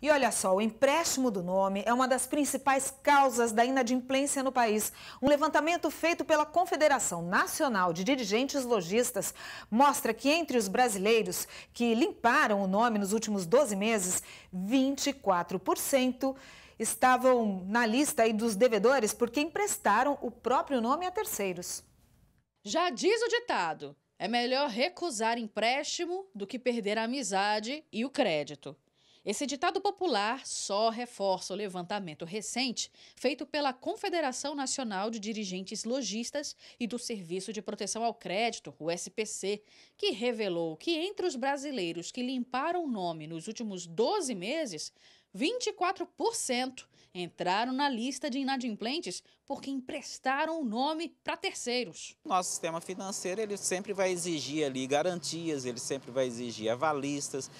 E olha só, o empréstimo do nome é uma das principais causas da inadimplência no país. Um levantamento feito pela Confederação Nacional de Dirigentes Logistas mostra que entre os brasileiros que limparam o nome nos últimos 12 meses, 24% estavam na lista dos devedores porque emprestaram o próprio nome a terceiros. Já diz o ditado, é melhor recusar empréstimo do que perder a amizade e o crédito. Esse ditado popular só reforça o levantamento recente feito pela Confederação Nacional de Dirigentes Logistas e do Serviço de Proteção ao Crédito, o SPC, que revelou que entre os brasileiros que limparam o nome nos últimos 12 meses, 24% entraram na lista de inadimplentes porque emprestaram o nome para terceiros. Nosso sistema financeiro ele sempre vai exigir ali garantias, ele sempre vai exigir avalistas,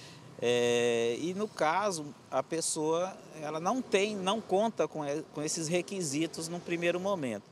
é, e no caso, a pessoa ela não tem, não conta com, com esses requisitos no primeiro momento.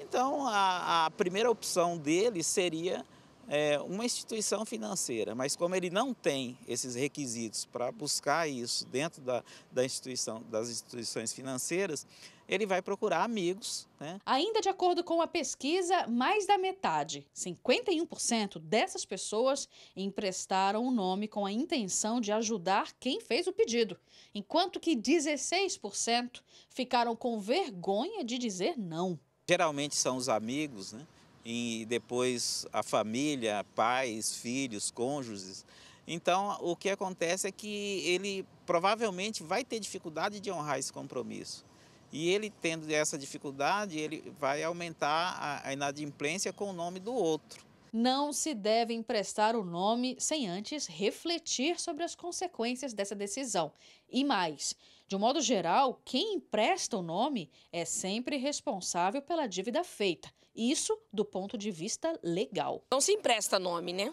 Então, a, a primeira opção dele seria é, uma instituição financeira, mas como ele não tem esses requisitos para buscar isso dentro da, da instituição, das instituições financeiras, ele vai procurar amigos. Né? Ainda de acordo com a pesquisa, mais da metade, 51% dessas pessoas emprestaram o nome com a intenção de ajudar quem fez o pedido, enquanto que 16% ficaram com vergonha de dizer não. Geralmente são os amigos, né? e depois a família, pais, filhos, cônjuges. Então, o que acontece é que ele provavelmente vai ter dificuldade de honrar esse compromisso. E ele tendo essa dificuldade, ele vai aumentar a inadimplência com o nome do outro não se deve emprestar o nome sem antes refletir sobre as consequências dessa decisão. E mais, de um modo geral, quem empresta o nome é sempre responsável pela dívida feita. Isso do ponto de vista legal. Não se empresta nome, né?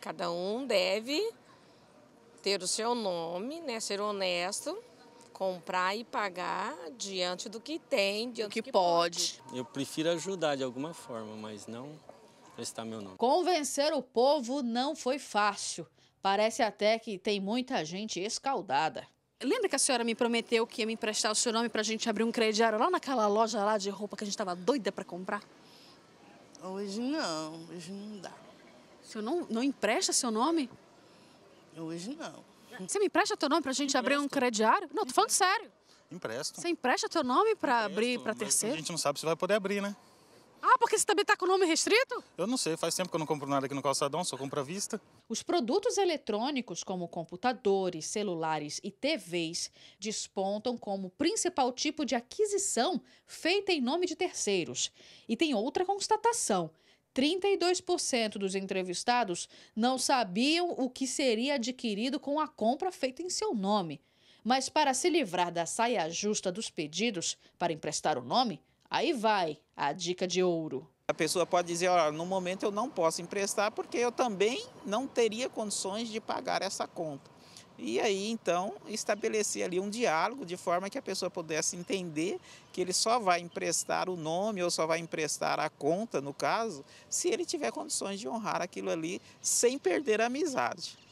Cada um deve ter o seu nome, né? Ser honesto, comprar e pagar diante do que tem, diante que do que pode. pode. Eu prefiro ajudar de alguma forma, mas não prestar meu nome. Convencer o povo não foi fácil. Parece até que tem muita gente escaldada. Lembra que a senhora me prometeu que ia me emprestar o seu nome para a gente abrir um crediário lá naquela loja lá de roupa que a gente estava doida para comprar? Hoje não, hoje não dá. O senhor não, não empresta seu nome? Hoje não. Você me empresta teu nome para a gente Empresto. abrir um crediário? Não, tô falando sério. Empresto. Você empresta teu nome para abrir para terceiro? A gente não sabe se vai poder abrir, né? Ah, porque você também está com o nome restrito? Eu não sei, faz tempo que eu não compro nada aqui no Calçadão, só compro à vista. Os produtos eletrônicos, como computadores, celulares e TVs, despontam como principal tipo de aquisição feita em nome de terceiros. E tem outra constatação. 32% dos entrevistados não sabiam o que seria adquirido com a compra feita em seu nome. Mas para se livrar da saia justa dos pedidos para emprestar o nome, Aí vai a dica de ouro. A pessoa pode dizer, olha, no momento eu não posso emprestar porque eu também não teria condições de pagar essa conta. E aí, então, estabelecer ali um diálogo de forma que a pessoa pudesse entender que ele só vai emprestar o nome ou só vai emprestar a conta, no caso, se ele tiver condições de honrar aquilo ali sem perder a amizade.